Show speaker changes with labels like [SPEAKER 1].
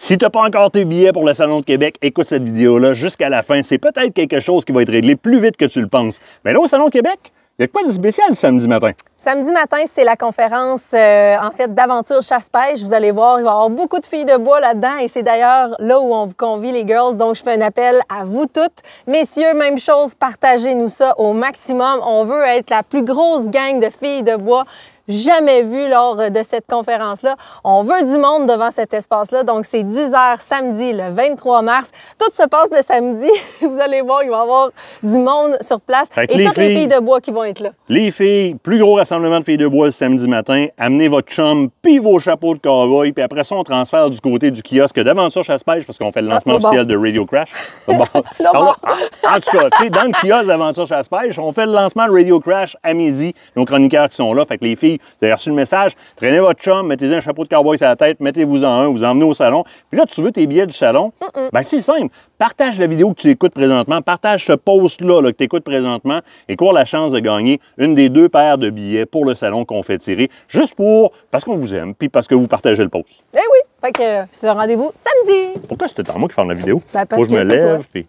[SPEAKER 1] Si tu n'as pas encore tes billets pour le Salon de Québec, écoute cette vidéo-là jusqu'à la fin. C'est peut-être quelque chose qui va être réglé plus vite que tu le penses. Mais là, au Salon de Québec, il y a quoi de spécial samedi matin?
[SPEAKER 2] Samedi matin, c'est la conférence euh, en fait d'aventure chasse-pêche. Vous allez voir, il va y avoir beaucoup de filles de bois là-dedans et c'est d'ailleurs là où on vous convie les girls. Donc je fais un appel à vous toutes. Messieurs, même chose, partagez-nous ça au maximum. On veut être la plus grosse gang de filles de bois jamais vu lors de cette conférence-là. On veut du monde devant cet espace-là. Donc, c'est 10 h samedi, le 23 mars. Tout se passe le samedi. Vous allez voir, il va y avoir du monde sur place et toutes les filles de bois qui vont être là.
[SPEAKER 1] Les filles, plus gros rassemblement de filles de bois le samedi matin. Amenez votre chum, puis vos chapeaux de cowboy, puis après ça, on transfère du côté du kiosque d'aventure chasse-pêche parce qu'on fait le ah, lancement officiel de Radio Crash. en, tout cas, dans le kiosque d'aventure chasse-pêche, on fait le lancement de Radio Crash à midi. Nos chroniqueurs qui sont là, fait que les filles, vous avez reçu le message, traînez votre chum, mettez un chapeau de cowboy sur la tête, mettez-vous en un, vous emmenez au salon. Puis là, tu veux tes billets du salon? Ben, c'est simple. Partage la vidéo que tu écoutes présentement, partage ce post-là que tu écoutes présentement et cours la chance de gagner une des deux paires de billets pour le salon qu'on fait tirer, juste pour, parce qu'on vous aime, puis parce que vous partagez le post.
[SPEAKER 2] Eh oui! Fait que euh, c'est le rendez-vous samedi.
[SPEAKER 1] Pourquoi c'était en moi qui ferme la vidéo? Ben, parce que je me lève, puis...